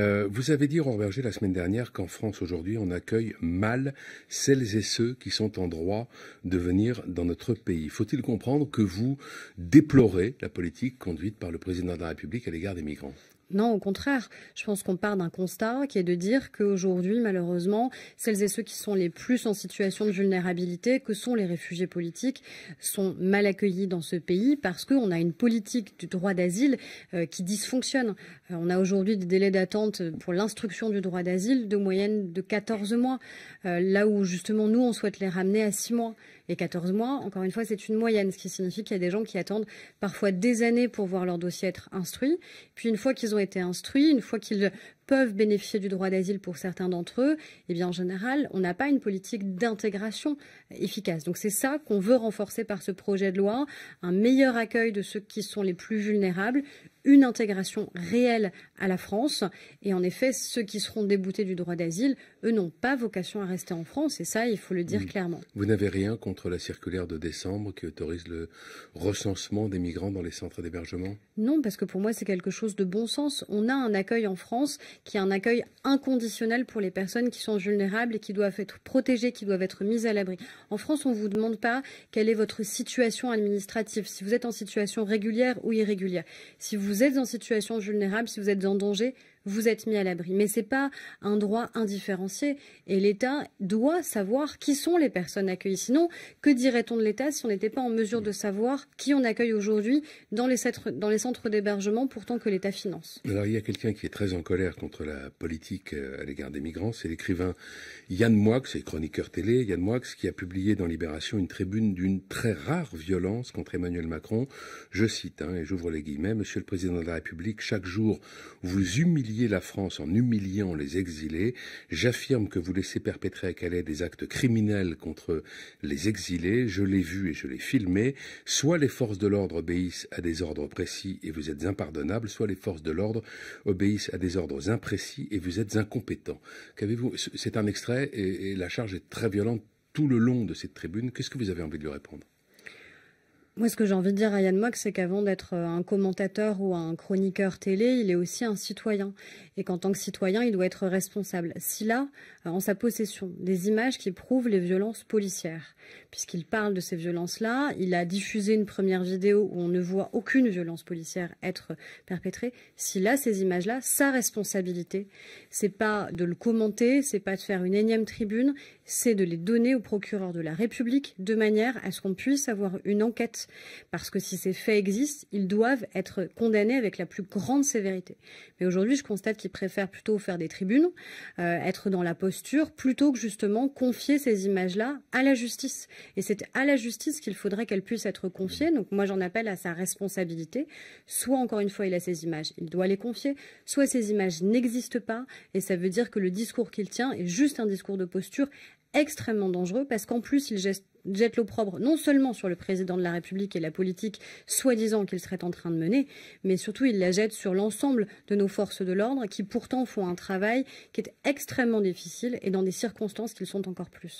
Euh, vous avez dit, Berger, la semaine dernière qu'en France aujourd'hui, on accueille mal celles et ceux qui sont en droit de venir dans notre pays. Faut-il comprendre que vous déplorez la politique conduite par le président de la République à l'égard des migrants non, au contraire. Je pense qu'on part d'un constat qui est de dire qu'aujourd'hui, malheureusement, celles et ceux qui sont les plus en situation de vulnérabilité, que sont les réfugiés politiques, sont mal accueillis dans ce pays parce qu'on a une politique du droit d'asile euh, qui dysfonctionne. Euh, on a aujourd'hui des délais d'attente pour l'instruction du droit d'asile de moyenne de 14 mois, euh, là où justement nous, on souhaite les ramener à 6 mois et 14 mois. Encore une fois, c'est une moyenne, ce qui signifie qu'il y a des gens qui attendent parfois des années pour voir leur dossier être instruit. Puis une fois qu'ils ont été instruits, une fois qu'ils peuvent bénéficier du droit d'asile pour certains d'entre eux, eh bien en général, on n'a pas une politique d'intégration efficace. Donc c'est ça qu'on veut renforcer par ce projet de loi, un meilleur accueil de ceux qui sont les plus vulnérables, une intégration réelle à la France. Et en effet, ceux qui seront déboutés du droit d'asile, eux n'ont pas vocation à rester en France. Et ça, il faut le dire mmh. clairement. Vous n'avez rien contre la circulaire de décembre qui autorise le recensement des migrants dans les centres d'hébergement Non, parce que pour moi, c'est quelque chose de bon sens. On a un accueil en France qui est un accueil inconditionnel pour les personnes qui sont vulnérables et qui doivent être protégées, qui doivent être mises à l'abri. En France, on ne vous demande pas quelle est votre situation administrative, si vous êtes en situation régulière ou irrégulière. Si vous êtes en situation vulnérable, si vous êtes en danger, vous êtes mis à l'abri. Mais ce n'est pas un droit indifférencié. Et l'État doit savoir qui sont les personnes accueillies. Sinon, que dirait-on de l'État si on n'était pas en mesure de savoir qui on accueille aujourd'hui dans les centres, dans les centres d'hébergement, pourtant que l'État finance Alors, il y a quelqu'un qui est très en colère contre la politique euh, à l'égard des migrants. C'est l'écrivain Yann Moix, c'est chroniqueur télé, Yann Moix, qui a publié dans Libération une tribune d'une très rare violence contre Emmanuel Macron. Je cite, hein, et j'ouvre les guillemets, Monsieur le Président de la République, chaque jour, vous humiliez la France en humiliant les exilés. J'affirme que vous laissez perpétrer à Calais des actes criminels contre les exilés. Je l'ai vu et je l'ai filmé. Soit les forces de l'ordre obéissent à des ordres précis et vous êtes impardonnable, soit les forces de l'ordre obéissent à des ordres imprécis et vous êtes incompétent. Qu'avez-vous C'est un extrait et la charge est très violente tout le long de cette tribune. Qu'est-ce que vous avez envie de lui répondre moi, ce que j'ai envie de dire à Yann Mock, c'est qu'avant d'être euh, un commentateur ou un chroniqueur télé, il est aussi un citoyen. Et qu'en tant que citoyen, il doit être responsable. S'il a euh, en sa possession des images qui prouvent les violences policières, puisqu'il parle de ces violences-là, il a diffusé une première vidéo où on ne voit aucune violence policière être perpétrée. S'il a ces images-là, sa responsabilité, c'est pas de le commenter, c'est pas de faire une énième tribune, c'est de les donner au procureur de la République de manière à ce qu'on puisse avoir une enquête parce que si ces faits existent, ils doivent être condamnés avec la plus grande sévérité. Mais aujourd'hui, je constate qu'ils préfèrent plutôt faire des tribunes, euh, être dans la posture, plutôt que justement confier ces images-là à la justice. Et c'est à la justice qu'il faudrait qu'elles puissent être confiées. Donc moi, j'en appelle à sa responsabilité. Soit, encore une fois, il a ces images, il doit les confier, soit ces images n'existent pas, et ça veut dire que le discours qu'il tient est juste un discours de posture extrêmement dangereux parce qu'en plus, il jette l'opprobre non seulement sur le président de la République et la politique soi-disant qu'il serait en train de mener, mais surtout il la jette sur l'ensemble de nos forces de l'ordre qui pourtant font un travail qui est extrêmement difficile et dans des circonstances qu'ils sont encore plus.